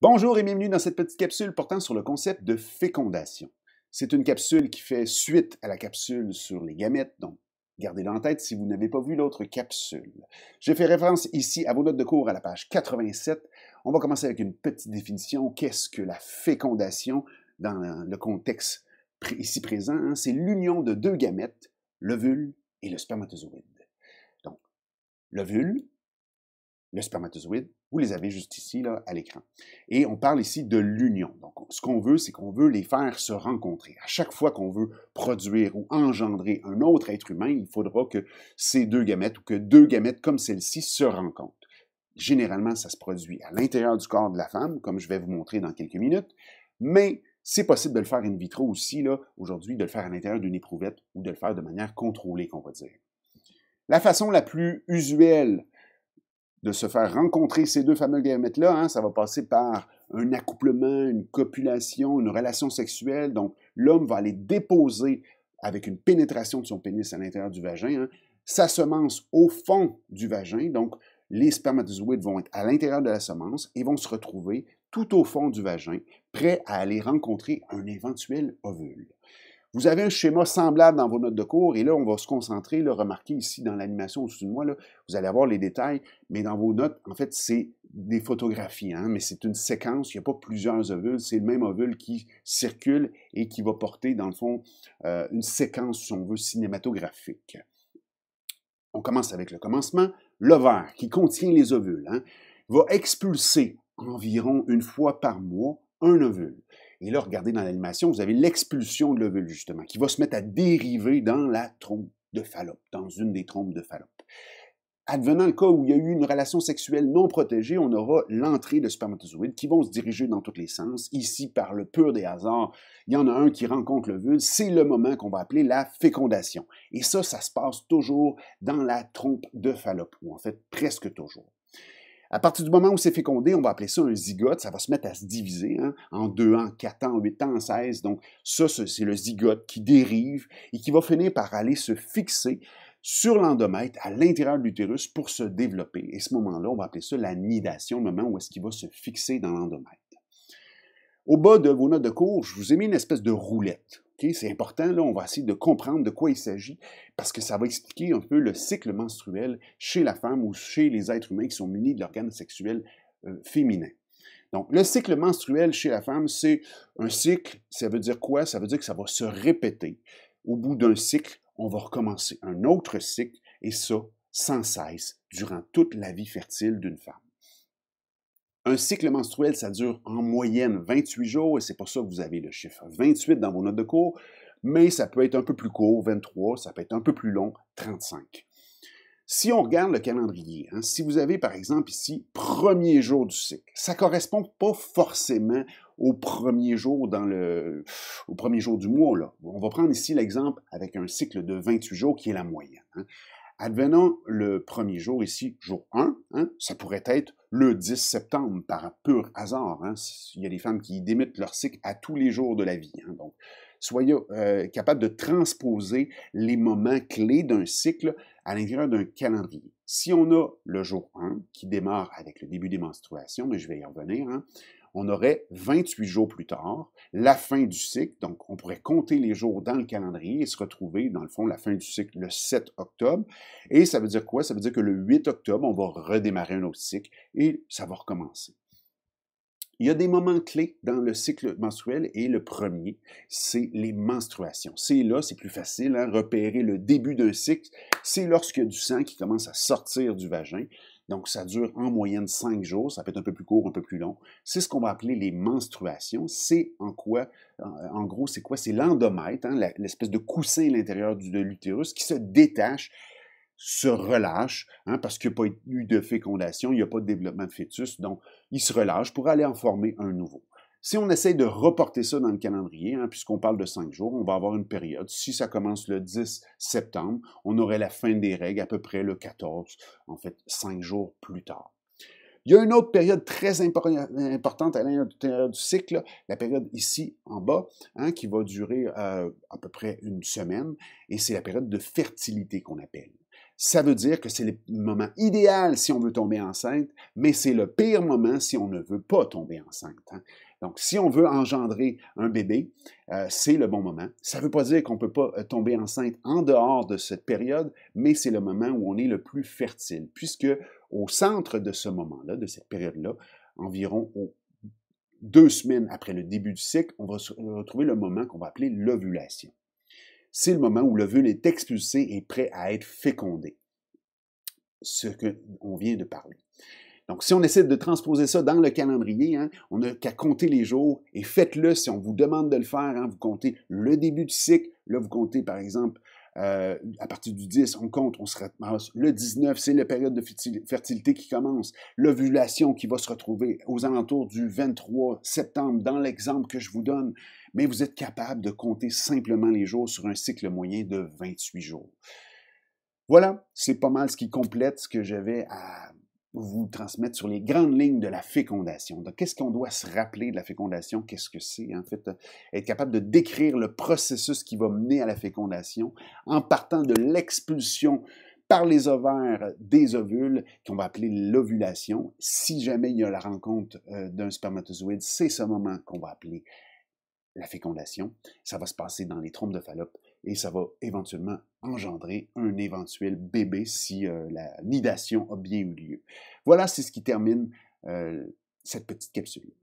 Bonjour et bienvenue dans cette petite capsule portant sur le concept de fécondation. C'est une capsule qui fait suite à la capsule sur les gamètes, donc gardez la en tête si vous n'avez pas vu l'autre capsule. Je fais référence ici à vos notes de cours à la page 87. On va commencer avec une petite définition. Qu'est-ce que la fécondation dans le contexte ici présent? Hein? C'est l'union de deux gamètes, l'ovule et le spermatozoïde. Donc, l'ovule, le spermatozoïde, vous les avez juste ici, là, à l'écran. Et on parle ici de l'union. Donc, ce qu'on veut, c'est qu'on veut les faire se rencontrer. À chaque fois qu'on veut produire ou engendrer un autre être humain, il faudra que ces deux gamètes ou que deux gamètes comme celle-ci se rencontrent. Généralement, ça se produit à l'intérieur du corps de la femme, comme je vais vous montrer dans quelques minutes, mais c'est possible de le faire in vitro aussi, là, aujourd'hui, de le faire à l'intérieur d'une éprouvette ou de le faire de manière contrôlée, qu'on va dire. La façon la plus usuelle de se faire rencontrer ces deux fameux gamètes-là. Hein, ça va passer par un accouplement, une copulation, une relation sexuelle. Donc, l'homme va aller déposer avec une pénétration de son pénis à l'intérieur du vagin, hein, sa semence au fond du vagin. Donc, les spermatozoïdes vont être à l'intérieur de la semence et vont se retrouver tout au fond du vagin, prêts à aller rencontrer un éventuel ovule. Vous avez un schéma semblable dans vos notes de cours et là, on va se concentrer. Le remarquer ici dans l'animation au-dessus de moi, là, vous allez avoir les détails, mais dans vos notes, en fait, c'est des photographies, hein, mais c'est une séquence. Il n'y a pas plusieurs ovules, c'est le même ovule qui circule et qui va porter, dans le fond, euh, une séquence, si on veut, cinématographique. On commence avec le commencement. L'ovaire, qui contient les ovules, hein, va expulser environ une fois par mois un ovule. Et là, regardez dans l'animation, vous avez l'expulsion de l'ovule, justement, qui va se mettre à dériver dans la trompe de Fallope, dans une des trompes de Fallope. Advenant le cas où il y a eu une relation sexuelle non protégée, on aura l'entrée de spermatozoïdes qui vont se diriger dans tous les sens. Ici, par le pur des hasards, il y en a un qui rencontre l'ovule. C'est le moment qu'on va appeler la fécondation. Et ça, ça se passe toujours dans la trompe de Fallope, ou en fait presque toujours. À partir du moment où c'est fécondé, on va appeler ça un zygote. Ça va se mettre à se diviser hein, en deux ans, quatre ans, huit ans, seize. Donc, ça, c'est le zygote qui dérive et qui va finir par aller se fixer sur l'endomètre à l'intérieur de l'utérus pour se développer. Et ce moment-là, on va appeler ça la nidation, le moment où est-ce qu'il va se fixer dans l'endomètre. Au bas de vos notes de cours, je vous ai mis une espèce de roulette c'est important, là, on va essayer de comprendre de quoi il s'agit, parce que ça va expliquer un peu le cycle menstruel chez la femme ou chez les êtres humains qui sont munis de l'organe sexuel euh, féminin. Donc, le cycle menstruel chez la femme, c'est un cycle, ça veut dire quoi? Ça veut dire que ça va se répéter. Au bout d'un cycle, on va recommencer un autre cycle, et ça, sans cesse, durant toute la vie fertile d'une femme. Un cycle menstruel, ça dure en moyenne 28 jours, et c'est pour ça que vous avez le chiffre 28 dans vos notes de cours, mais ça peut être un peu plus court, 23, ça peut être un peu plus long, 35. Si on regarde le calendrier, hein, si vous avez par exemple ici premier jour du cycle, ça ne correspond pas forcément au premier jour dans le, au premier jour du mois. On va prendre ici l'exemple avec un cycle de 28 jours qui est la moyenne. Hein. Advenant le premier jour ici, jour 1, hein, ça pourrait être le 10 septembre par pur hasard. Hein. Il y a des femmes qui démitent leur cycle à tous les jours de la vie. Hein. donc, soyez euh, capables de transposer les moments clés d'un cycle à l'intérieur d'un calendrier. Si on a le jour 1 qui démarre avec le début des menstruations, mais je vais y revenir, hein, on aurait 28 jours plus tard la fin du cycle. Donc, on pourrait compter les jours dans le calendrier et se retrouver, dans le fond, la fin du cycle le 7 octobre. Et ça veut dire quoi? Ça veut dire que le 8 octobre, on va redémarrer un autre cycle et ça va recommencer. Il y a des moments clés dans le cycle menstruel et le premier, c'est les menstruations. C'est là, c'est plus facile, à hein, repérer le début d'un cycle. C'est lorsque du sang qui commence à sortir du vagin. Donc, ça dure en moyenne cinq jours. Ça peut être un peu plus court, un peu plus long. C'est ce qu'on va appeler les menstruations. C'est en quoi, euh, en gros, c'est quoi? C'est l'endomètre, hein, l'espèce de coussin à l'intérieur de l'utérus qui se détache se relâche, hein, parce qu'il n'y a pas eu de fécondation, il n'y a pas de développement de fœtus, donc il se relâche pour aller en former un nouveau. Si on essaye de reporter ça dans le calendrier, hein, puisqu'on parle de cinq jours, on va avoir une période. Si ça commence le 10 septembre, on aurait la fin des règles à peu près le 14, en fait, cinq jours plus tard. Il y a une autre période très importante à l'intérieur du cycle, la période ici en bas, hein, qui va durer euh, à peu près une semaine, et c'est la période de fertilité qu'on appelle. Ça veut dire que c'est le moment idéal si on veut tomber enceinte, mais c'est le pire moment si on ne veut pas tomber enceinte. Hein. Donc, si on veut engendrer un bébé, euh, c'est le bon moment. Ça ne veut pas dire qu'on ne peut pas euh, tomber enceinte en dehors de cette période, mais c'est le moment où on est le plus fertile, puisque au centre de ce moment-là, de cette période-là, environ deux semaines après le début du cycle, on va retrouver le moment qu'on va appeler l'ovulation. C'est le moment où l'ovule est expulsé et prêt à être fécondé. Ce qu'on vient de parler. Donc, si on essaie de transposer ça dans le calendrier, hein, on n'a qu'à compter les jours et faites-le si on vous demande de le faire. Hein. vous comptez le début du cycle. Là, vous comptez, par exemple, euh, à partir du 10, on compte, on se ramasse. Le 19, c'est la période de fertilité qui commence. L'ovulation qui va se retrouver aux alentours du 23 septembre, dans l'exemple que je vous donne. Mais vous êtes capable de compter simplement les jours sur un cycle moyen de 28 jours. Voilà, c'est pas mal ce qui complète ce que j'avais à vous transmettre sur les grandes lignes de la fécondation. Donc, qu'est-ce qu'on doit se rappeler de la fécondation? Qu'est-ce que c'est? En fait, euh, être capable de décrire le processus qui va mener à la fécondation en partant de l'expulsion par les ovaires des ovules, qu'on va appeler l'ovulation. Si jamais il y a la rencontre euh, d'un spermatozoïde, c'est ce moment qu'on va appeler la fécondation, ça va se passer dans les trompes de Fallope et ça va éventuellement engendrer un éventuel bébé si euh, la nidation a bien eu lieu. Voilà, c'est ce qui termine euh, cette petite capsule.